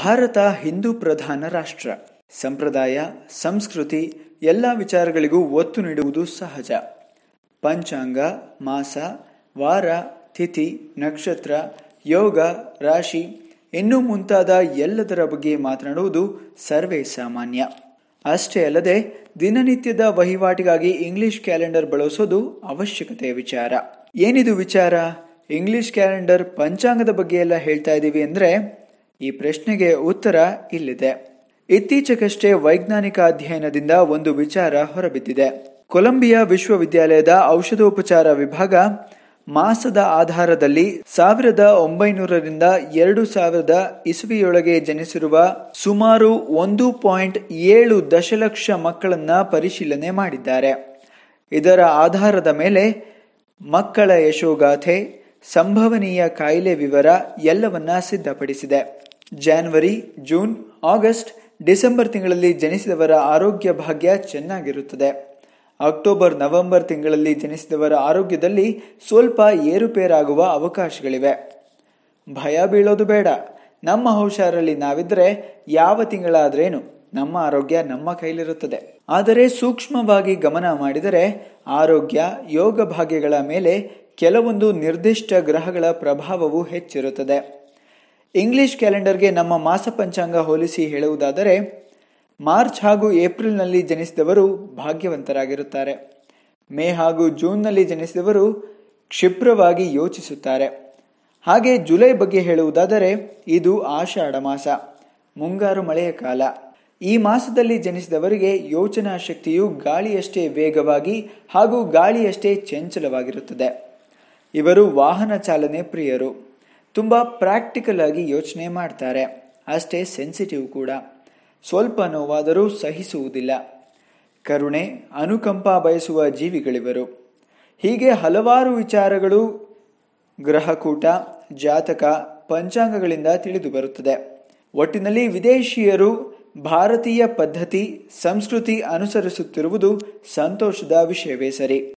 ಭಾರತ ಹಿಂದೂ ಪ್ರಧಾನ ರಾಷ್ಟ್ರ ಸಂಪ್ರದಾಯ ಸಂಸ್ಕೃತಿ ಎಲ್ಲ ವಿಚಾರಗಳಿಗೂ ಒತ್ತು ನೀಡುವುದು ಸಹಜ ಪಂಚಾಂಗ ಮಾಸ ವಾರ ತಿಥಿ ನಕ್ಷತ್ರ ಯೋಗ ರಾಶಿ ಇನ್ನೂ ಮುಂತಾದ ಎಲ್ಲದರ ಬಗ್ಗೆ ಮಾತನಾಡುವುದು ಸರ್ವೇ ಸಾಮಾನ್ಯ ಅಷ್ಟೇ ಅಲ್ಲದೆ ದಿನನಿತ್ಯದ ವಹಿವಾಟಿಗಾಗಿ ಇಂಗ್ಲಿಷ್ ಕ್ಯಾಲೆಂಡರ್ ಬಳಸೋದು ಅವಶ್ಯಕತೆಯ ವಿಚಾರ ಏನಿದು ವಿಚಾರ ಇಂಗ್ಲಿಷ್ ಕ್ಯಾಲೆಂಡರ್ ಪಂಚಾಂಗದ ಬಗ್ಗೆ ಎಲ್ಲ ಹೇಳ್ತಾ ಇದ್ದೀವಿ ಅಂದರೆ ಈ ಪ್ರಶ್ನೆಗೆ ಉತ್ತರ ಇಲ್ಲಿದೆ ಇತ್ತೀಚೆಗಷ್ಟೇ ವೈಜ್ಞಾನಿಕ ಅಧ್ಯಯನದಿಂದ ಒಂದು ವಿಚಾರ ಹೊರಬಿದ್ದಿದೆ ಕೊಲಂಬಿಯಾ ವಿಶ್ವವಿದ್ಯಾಲಯದ ಔಷಧೋಪಚಾರ ವಿಭಾಗ ಮಾಸದ ಆಧಾರದಲ್ಲಿ ಸಾವಿರದ ಒಂಬೈನೂರರಿಂದ ಎರಡು ಸಾವಿರದ ಇಸುವಿಯೊಳಗೆ ಜನಿಸಿರುವ ಸುಮಾರು ಒಂದು ಪಾಯಿಂಟ್ ಏಳು ದಶಲಕ್ಷ ಮಕ್ಕಳನ್ನ ಪರಿಶೀಲನೆ ಮಾಡಿದ್ದಾರೆ ಇದರ ಆಧಾರದ ಮೇಲೆ ಮಕ್ಕಳ ಯಶೋಗಾಥೆ ಸಂಭವನೀಯ ಕಾಯಿಲೆ ವಿವರ ಎಲ್ಲವನ್ನ ಸಿದ್ಧಪಡಿಸಿದೆ ಜಾನ್ವರಿ ಜೂನ್ ಆಗಸ್ಟ್ ಡಿಸೆಂಬರ್ ತಿಂಗಳಲ್ಲಿ ಜನಿಸಿದವರ ಆರೋಗ್ಯ ಭಾಗ್ಯ ಚೆನ್ನಾಗಿರುತ್ತದೆ ಅಕ್ಟೋಬರ್ ನವೆಂಬರ್ ತಿಂಗಳಲ್ಲಿ ಜನಿಸಿದವರ ಆರೋಗ್ಯದಲ್ಲಿ ಸ್ವಲ್ಪ ಏರುಪೇರಾಗುವ ಅವಕಾಶಗಳಿವೆ ಭಯ ಬೀಳೋದು ಬೇಡ ನಮ್ಮ ಹುಷಾರಲ್ಲಿ ನಾವಿದ್ರೆ ಯಾವ ತಿಂಗಳಾದ್ರೇನು ನಮ್ಮ ಆರೋಗ್ಯ ನಮ್ಮ ಕೈಲಿರುತ್ತದೆ ಆದರೆ ಸೂಕ್ಷ್ಮವಾಗಿ ಗಮನ ಮಾಡಿದರೆ ಆರೋಗ್ಯ ಯೋಗ ಭಾಗ್ಯಗಳ ಮೇಲೆ ಕೆಲವೊಂದು ನಿರ್ದಿಷ್ಟ ಗ್ರಹಗಳ ಪ್ರಭಾವವು ಹೆಚ್ಚಿರುತ್ತದೆ ಇಂಗ್ಲಿಷ್ ಕ್ಯಾಲೆಂಡರ್ಗೆ ನಮ್ಮ ಮಾಸ ಪಂಚಾಂಗ ಹೋಲಿಸಿ ಹೇಳುವುದಾದರೆ ಮಾರ್ಚ್ ಹಾಗೂ ಏಪ್ರಿಲ್ನಲ್ಲಿ ಜನಿಸಿದವರು ಭಾಗ್ಯವಂತರಾಗಿರುತ್ತಾರೆ ಮೇ ಹಾಗೂ ಜೂನ್ನಲ್ಲಿ ಜನಿಸಿದವರು ಕ್ಷಿಪ್ರವಾಗಿ ಯೋಚಿಸುತ್ತಾರೆ ಹಾಗೆ ಜುಲೈ ಬಗ್ಗೆ ಹೇಳುವುದಾದರೆ ಇದು ಆಷಾಢ ಮಾಸ ಮುಂಗಾರು ಮಳೆಯ ಕಾಲ ಈ ಮಾಸದಲ್ಲಿ ಜನಿಸಿದವರಿಗೆ ಯೋಚನಾ ಶಕ್ತಿಯು ಗಾಳಿಯಷ್ಟೇ ವೇಗವಾಗಿ ಹಾಗೂ ಗಾಳಿಯಷ್ಟೇ ಚಂಚಲವಾಗಿರುತ್ತದೆ ಇವರು ವಾಹನ ಚಾಲನೆ ಪ್ರಿಯರು ತುಂಬ ಪ್ರಾಕ್ಟಿಕಲ್ ಆಗಿ ಯೋಚನೆ ಮಾಡ್ತಾರೆ ಅಷ್ಟೇ ಸೆನ್ಸಿಟಿವ್ ಕೂಡ ಸ್ವಲ್ಪ ನೋವಾದರೂ ಸಹಿಸುವುದಿಲ್ಲ ಕರುಣೆ ಅನುಕಂಪ ಬಯಸುವ ಜೀವಿಗಳಿವರು ಹೀಗೆ ಹಲವಾರು ವಿಚಾರಗಳು ಗ್ರಹಕೂಟ ಜಾತಕ ಪಂಚಾಂಗಗಳಿಂದ ತಿಳಿದು ಬರುತ್ತದೆ ಒಟ್ಟಿನಲ್ಲಿ ವಿದೇಶಿಯರು ಭಾರತೀಯ ಪದ್ಧತಿ ಸಂಸ್ಕೃತಿ ಅನುಸರಿಸುತ್ತಿರುವುದು ಸಂತೋಷದ ವಿಷಯವೇ ಸರಿ